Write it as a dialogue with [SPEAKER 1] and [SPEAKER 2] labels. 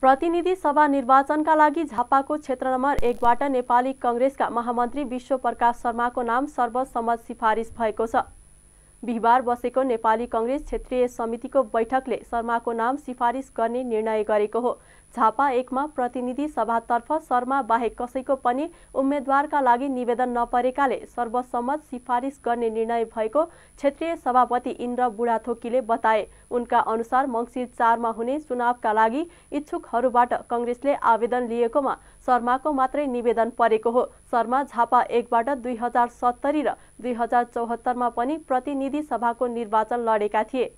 [SPEAKER 1] प्रतिनिधि सभा निर्वाचनका लागि झापाको क्षेत्र नम्बर एकबाट नेपाली कङ्ग्रेसका महामन्त्री विश्व प्रकाश शर्माको नाम सर्वसम्मत सिफारिस भएको छ बिहिबार बसेको नेपाली कङ्ग्रेस क्षेत्रीय समितिको बैठकले शर्माको नाम सिफारिस गर्ने निर्णय गरेको हो झापा एकमा प्रतिनिधि सभातर्फ शर्मा बाहेक कसैको पनि उम्मेद्वारका लागि निवेदन नपरेकाले सर्वसम्मत सिफारिस गर्ने निर्णय भएको क्षेत्रीय सभापति इन्द्र बुढाथोकीले बताए उनका अनुसार मङ्सिर चारमा हुने चुनावका लागि इच्छुकहरूबाट कङ्ग्रेसले आवेदन लिएकोमा शर्माको मात्रै निवेदन परेको हो शर्मा झापा एकबाट दुई हजार सत्तरी र दुई हजार चौहत्तरमा पनि प्रतिनिधि सभाको निर्वाचन लडेका थिए